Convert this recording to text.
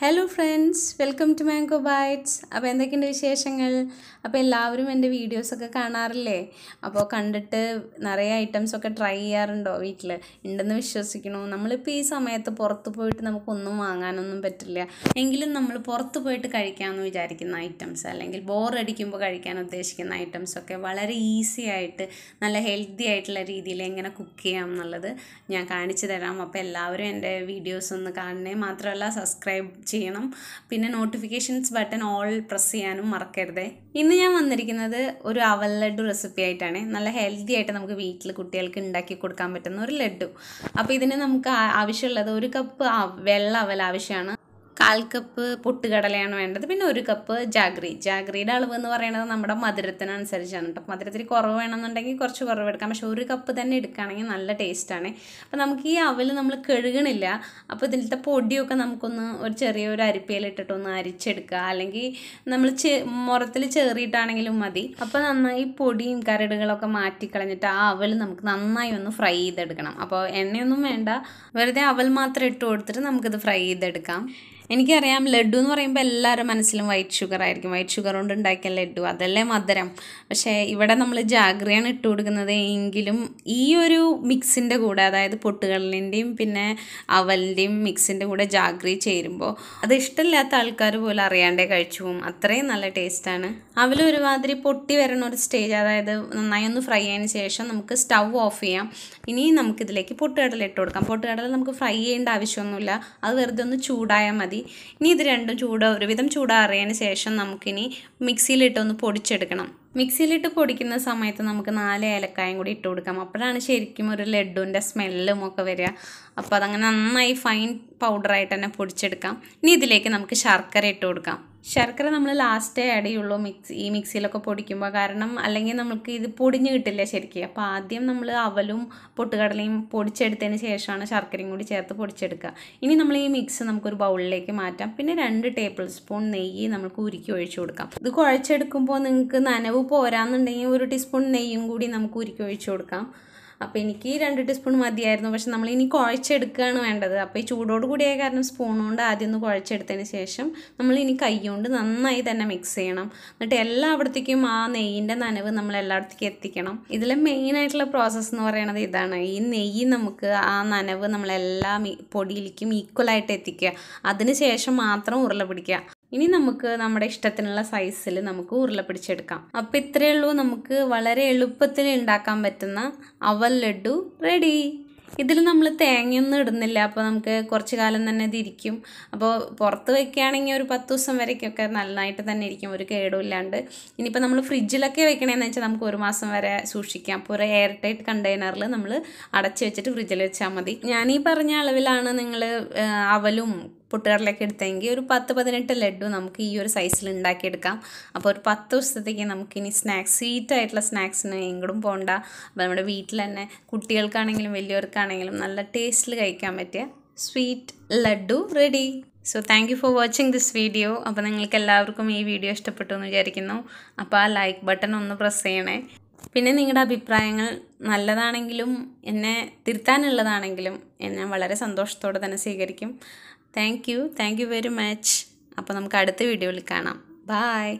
hello friends welcome to Mango Bytes അപ്പോൾ എന്തൊക്കെയുണ്ട് വിശേഷങ്ങൾ അപ്പോൾ എല്ലാവരും എൻ്റെ വീഡിയോസൊക്കെ കാണാറില്ലേ അപ്പോൾ കണ്ടിട്ട് നിറയെ ഐറ്റംസൊക്കെ ട്രൈ ചെയ്യാറുണ്ടോ വീട്ടിൽ ഉണ്ടെന്ന് വിശ്വസിക്കണു നമ്മളിപ്പോൾ ഈ സമയത്ത് പുറത്ത് പോയിട്ട് നമുക്കൊന്നും വാങ്ങാനൊന്നും പറ്റില്ല എങ്കിലും നമ്മൾ പുറത്ത് പോയിട്ട് കഴിക്കാമെന്ന് വിചാരിക്കുന്ന ഐറ്റംസ് അല്ലെങ്കിൽ ബോറടിക്കുമ്പോൾ കഴിക്കാൻ ഉദ്ദേശിക്കുന്ന ഐറ്റംസൊക്കെ വളരെ ഈസി ആയിട്ട് നല്ല ഹെൽത്തി ആയിട്ടുള്ള രീതിയിൽ എങ്ങനെ കുക്ക് ചെയ്യാം എന്നുള്ളത് ഞാൻ കാണിച്ചു തരാം അപ്പോൾ എല്ലാവരും എൻ്റെ വീഡിയോസ് ഒന്ന് കാണണേ മാത്രമല്ല സബ്സ്ക്രൈബ് ചെയ്യണം പിന്നെ നോട്ടിഫിക്കേഷൻസ് ബട്ടൺ ഓൾ പ്രസ് ചെയ്യാനും മറക്കരുതേ ഇന്ന് ഞാൻ വന്നിരിക്കുന്നത് ഒരു അവൽ ലഡു റെസിപ്പി ആയിട്ടാണ് നല്ല ഹെൽത്തി ആയിട്ട് നമുക്ക് വീട്ടിൽ കുട്ടികൾക്ക് ഉണ്ടാക്കി കൊടുക്കാൻ പറ്റുന്ന ഒരു ലഡു അപ്പോൾ ഇതിന് നമുക്ക് ആവശ്യമുള്ളത് ഒരു കപ്പ് വെള്ള അവൽ ആവശ്യമാണ് കാൽ കപ്പ് പൊട്ടുകടലയാണ് വേണ്ടത് പിന്നെ ഒരു കപ്പ് ജാഗ്രി ജാഗ്രിയുടെ അളവ് എന്ന് പറയുന്നത് നമ്മുടെ മധുരത്തിനനുസരിച്ചാണ് കേട്ടോ മധുരത്തിൽ കുറവ് വേണമെന്നുണ്ടെങ്കിൽ കുറച്ച് കുറവ് എടുക്കാം പക്ഷെ ഒരു കപ്പ് തന്നെ എടുക്കുകയാണെങ്കിൽ നല്ല ടേസ്റ്റാണ് അപ്പോൾ നമുക്ക് ഈ അവൽ നമ്മൾ കഴുകണില്ല അപ്പോൾ ഇതിലത്തെ പൊടിയൊക്കെ നമുക്കൊന്ന് ഒരു ചെറിയൊരു അരിപ്പയിലിട്ടിട്ട് ഒന്ന് അരിച്ചെടുക്കുക അല്ലെങ്കിൽ നമ്മൾ ചെ മുറത്തിൽ ചേറിയിട്ടാണെങ്കിലും മതി അപ്പോൾ നന്നായി പൊടിയും കരടുകളൊക്കെ മാറ്റിക്കളഞ്ഞിട്ട് ആ അവൽ നമുക്ക് നന്നായി ഒന്ന് ഫ്രൈ ചെയ്തെടുക്കണം അപ്പോൾ എണ്ണയൊന്നും വേണ്ട വെറുതെ അവൽ മാത്രം ഇട്ട് കൊടുത്തിട്ട് നമുക്കിത് ഫ്രൈ ചെയ്തെടുക്കാം എനിക്കറിയാം ലഡു എന്ന് പറയുമ്പോൾ എല്ലാവരും മനസ്സിലും വൈറ്റ് ഷുഗർ ആയിരിക്കും വൈറ്റ് ഷുഗർ കൊണ്ട് ഉണ്ടാക്കിയ ലഡു അതല്ലേ മധുരം പക്ഷേ ഇവിടെ നമ്മൾ ജാഗ്രയാണ് ഇട്ട് കൊടുക്കുന്നത് എങ്കിലും ഈ ഒരു മിക്സിൻ്റെ കൂടെ അതായത് പൊട്ടുകളിൻ്റെയും പിന്നെ അവലിൻ്റെയും മിക്സിൻ്റെ കൂടെ ജാഗ്രി ചേരുമ്പോൾ അത് ഇഷ്ടമില്ലാത്ത ആൾക്കാർ പോലും അറിയാണ്ടേ കഴിച്ചു പോകും അത്രയും നല്ല ടേസ്റ്റാണ് അവൽ ഒരുമാതിരി പൊട്ടി വരുന്ന ഒരു സ്റ്റേജ് അതായത് നന്നായി ഒന്ന് ഫ്രൈ ആയതിന് ശേഷം നമുക്ക് സ്റ്റവ് ഓഫ് ചെയ്യാം ഇനി നമുക്കിതിലേക്ക് പൊട്ടുകടല ഇട്ട് കൊടുക്കാം പൊട്ടുകടല നമുക്ക് ഫ്രൈ ചെയ്യേണ്ട ആവശ്യമൊന്നുമില്ല അത് വെറുതെ ഒന്ന് ചൂടായാൽ മതി മതി ഇനി ഇത് രണ്ടും ചൂട് ഒരുവിധം ചൂടാറിയതിന് ശേഷം നമുക്കിനി മിക്സിയിലിട്ടൊന്ന് പൊടിച്ചെടുക്കണം മിക്സിയിലിട്ട് പൊടിക്കുന്ന സമയത്ത് നമുക്ക് നാല് ഏലക്കായും കൂടി ഇട്ട് കൊടുക്കാം അപ്പോഴാണ് ശരിക്കും ഒരു ലഡുവിൻ്റെ സ്മെല്ലും ഒക്കെ വരിക അപ്പോൾ അതങ്ങനെ നന്നായി ഫൈൻ പൗഡറായിട്ട് തന്നെ പൊടിച്ചെടുക്കാം ഇനി ഇതിലേക്ക് നമുക്ക് ശർക്കര ഇട്ട് കൊടുക്കാം ശർക്കര നമ്മൾ ലാസ്റ്റേ ആഡ് ചെയ്യുള്ളൂ മിക്സ് ഈ മിക്സിയിലൊക്കെ പൊടിക്കുമ്പോൾ കാരണം അല്ലെങ്കിൽ നമുക്ക് ഇത് പൊടിഞ്ഞ് കിട്ടില്ല ശരിക്കും അപ്പോൾ ആദ്യം നമ്മൾ അവലും പൊട്ടുകടലയും പൊടിച്ചെടുത്തതിന് ശേഷമാണ് ശർക്കരയും കൂടി ചേർത്ത് പൊടിച്ചെടുക്കുക ഇനി നമ്മൾ ഈ മിക്സ് നമുക്കൊരു ബൗളിലേക്ക് മാറ്റാം പിന്നെ രണ്ട് ടേബിൾ സ്പൂൺ നെയ്യ് നമുക്ക് ഉരുക്കി ഒഴിച്ചു കൊടുക്കാം ഇത് കുഴച്ചെടുക്കുമ്പോൾ നിങ്ങൾക്ക് നനവ് പോരാന്നുണ്ടെങ്കിൽ ഒരു ടീസ്പൂൺ നെയ്യും കൂടി നമുക്ക് ഉരുക്കി ഒഴിച്ചു കൊടുക്കാം അപ്പോൾ എനിക്ക് രണ്ട് ടീസ്പൂൺ മതിയായിരുന്നു പക്ഷെ നമ്മൾ ഇനി കുഴച്ചെടുക്കുകയാണ് വേണ്ടത് അപ്പോൾ ഈ ചൂടോട് കൂടിയ കാരണം സ്പൂൺ കൊണ്ട് ആദ്യം ഒന്ന് കുഴച്ചെടുത്തതിന് ശേഷം നമ്മൾ ഇനി കൈ കൊണ്ട് നന്നായി തന്നെ മിക്സ് ചെയ്യണം എന്നിട്ട് അവിടത്തേക്കും ആ നെയ്യിൻ്റെ നനവ് നമ്മൾ എല്ലായിടത്തേക്കും എത്തിക്കണം ഇതിലെ മെയിൻ ആയിട്ടുള്ള പ്രോസസ്സ് എന്ന് പറയുന്നത് ഇതാണ് ഈ നെയ്യ് നമുക്ക് ആ നനവ് നമ്മളെല്ലാം പൊടിയിലേക്കും ഈക്വലായിട്ട് എത്തിക്കുക അതിന് ശേഷം മാത്രം ഉരുള പിടിക്കുക ഇനി നമുക്ക് നമ്മുടെ ഇഷ്ടത്തിനുള്ള സൈസിൽ നമുക്ക് ഉരുള പിടിച്ചെടുക്കാം അപ്പോൾ ഇത്രയേ ഉള്ളൂ നമുക്ക് വളരെ എളുപ്പത്തിൽ ഉണ്ടാക്കാൻ പറ്റുന്ന അവൽ ലഡു റെഡി ഇതിൽ നമ്മൾ തേങ്ങയൊന്നും ഇടുന്നില്ല അപ്പോൾ നമുക്ക് കുറച്ച് കാലം തന്നെ ഇതിരിക്കും അപ്പോൾ പുറത്ത് വെക്കുകയാണെങ്കിൽ ഒരു പത്ത് ദിവസം വരയ്ക്കൊക്കെ നന്നായിട്ട് തന്നെ ഇരിക്കും ഒരു കേടും ഇല്ലാണ്ട് ഇനിയിപ്പോൾ നമ്മൾ ഫ്രിഡ്ജിലൊക്കെ വെക്കണമെന്ന് വെച്ചാൽ നമുക്ക് ഒരു മാസം വരെ സൂക്ഷിക്കാം അപ്പോൾ ഒരു എയർ ടൈറ്റ് കണ്ടെയ്നറിൽ നമ്മൾ അടച്ചു വെച്ചിട്ട് ഫ്രിഡ്ജിൽ വെച്ചാൽ മതി ഞാൻ ഈ പറഞ്ഞ അളവിലാണ് നിങ്ങൾ അവലും കൂട്ടുകാരിലൊക്കെ എടുത്തെങ്കിൽ ഒരു പത്ത് പതിനെട്ട് ലഡു നമുക്ക് ഈ ഒരു സൈസിൽ ഉണ്ടാക്കിയെടുക്കാം അപ്പോൾ ഒരു പത്ത് ദിവസത്തേക്ക് നമുക്കിനി സ്നാക്സ് ആയിട്ടുള്ള സ്നാക്സിന് എങ്കിലും പോകണ്ട അപ്പോൾ നമ്മുടെ വീട്ടിൽ തന്നെ കുട്ടികൾക്കാണെങ്കിലും വലിയവർക്കാണെങ്കിലും നല്ല ടേസ്റ്റിൽ കഴിക്കാൻ പറ്റിയ sweet laddu ready so thank you for watching this video അപ്പോൾ നിങ്ങൾക്ക് എല്ലാവർക്കും ഈ വീഡിയോ ഇഷ്ടപ്പെട്ടു എന്ന് വിചാരിക്കുന്നു അപ്പോൾ ആ ലൈക്ക് ബട്ടൺ ഒന്ന് പ്രസ് ചെയ്യണേ പിന്നെ നിങ്ങളുടെ അഭിപ്രായങ്ങൾ നല്ലതാണെങ്കിലും എന്നെ തിരുത്താനുള്ളതാണെങ്കിലും എന്നെ വളരെ സന്തോഷത്തോടെ തന്നെ സ്വീകരിക്കും thank you thank you very much അപ്പോൾ നമുക്ക് അടുത്ത വീഡിയോയിൽ കാണാം ബായ്